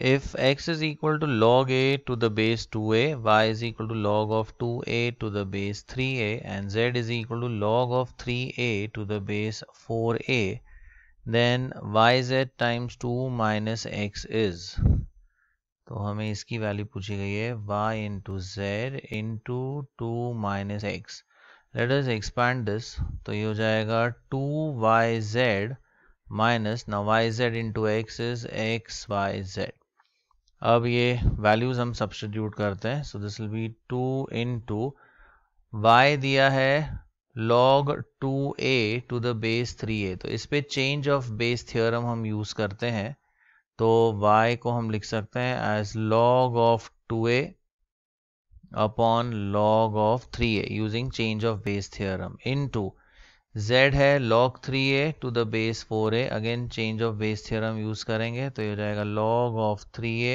if x is equal to log a to the base 2a y is equal to log of 2a to the base 3a and z is equal to log of 3a to the base 4a then yz times 2 minus x is तो हमें इसकी value पूछी गई है y into z into 2 minus x let us expand this तो ये हो जाएगा 2yz minus now yz into x is xyz अब ये वैल्यूज हम सब्सटीट्यूट करते हैं so this will be two into y दिया है log 2a to the base 3a तो इस पे चेंज ऑफ बेस थ्योरम हम यूज करते हैं तो y को हम लिख सकते हैं as log of 2a upon log of 3a using change of base theorem into z है log 3a to the base 4a again change of base theorem use करेंगे तो ये हो जाएगा log of 3a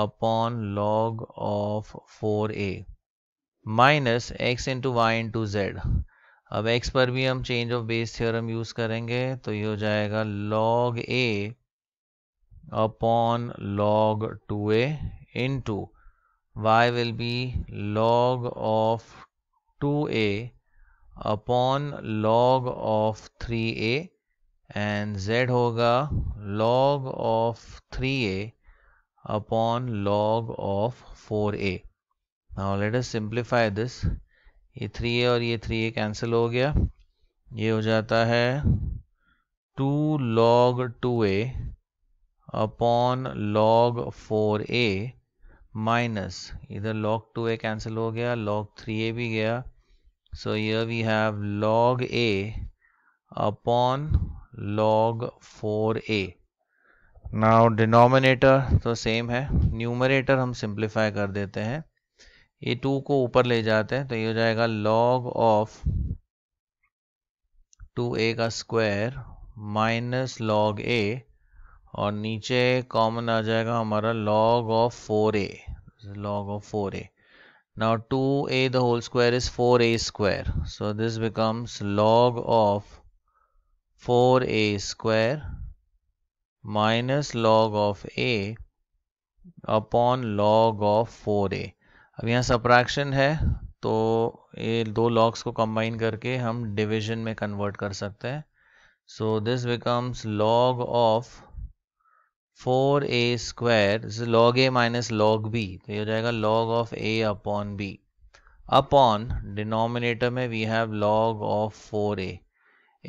upon log of 4a minus x into y into z अब x पर भी हम change of base theorem use करेंगे तो ये हो जाएगा log a upon log 2a into will be log of two 2a upon log of three a and z होगा log of three a upon log of four a now let us simplify this ये three a और ये three ए cancel हो गया ये हो जाता है two log two a upon log four a minus इधर टू ए कैंसिल हो गया थ्री ए भी गया So here we have log A upon log 4A. Now denominator तो सेम है न्यूमरेटर हम सिंप्लीफाई कर देते हैं ये टू को ऊपर ले जाते हैं तो ये हो जाएगा लॉग ऑफ टू ए का स्क्वायर माइनस लॉग ए और नीचे कॉमन आ जाएगा हमारा log of four a log of four a Now 2a the whole square is 4a square. So this becomes log of 4a square minus log of a upon log of four a अब यहाँ सप्रैक्शन है तो ये दो logs को combine करके हम division में कन्वर्ट कर सकते हैं so this becomes log of four a square log a minus log b तो ये हो जाएगा log of a upon b upon denominator में we have log of four a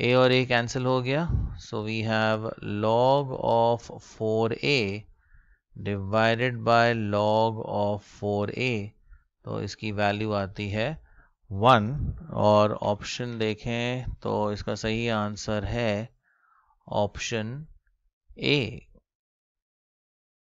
a और ए कैंसिल हो गया so we have log of four a divided by log of four a तो इसकी वैल्यू आती है वन और option देखें तो इसका सही आंसर है ऑप्शन ए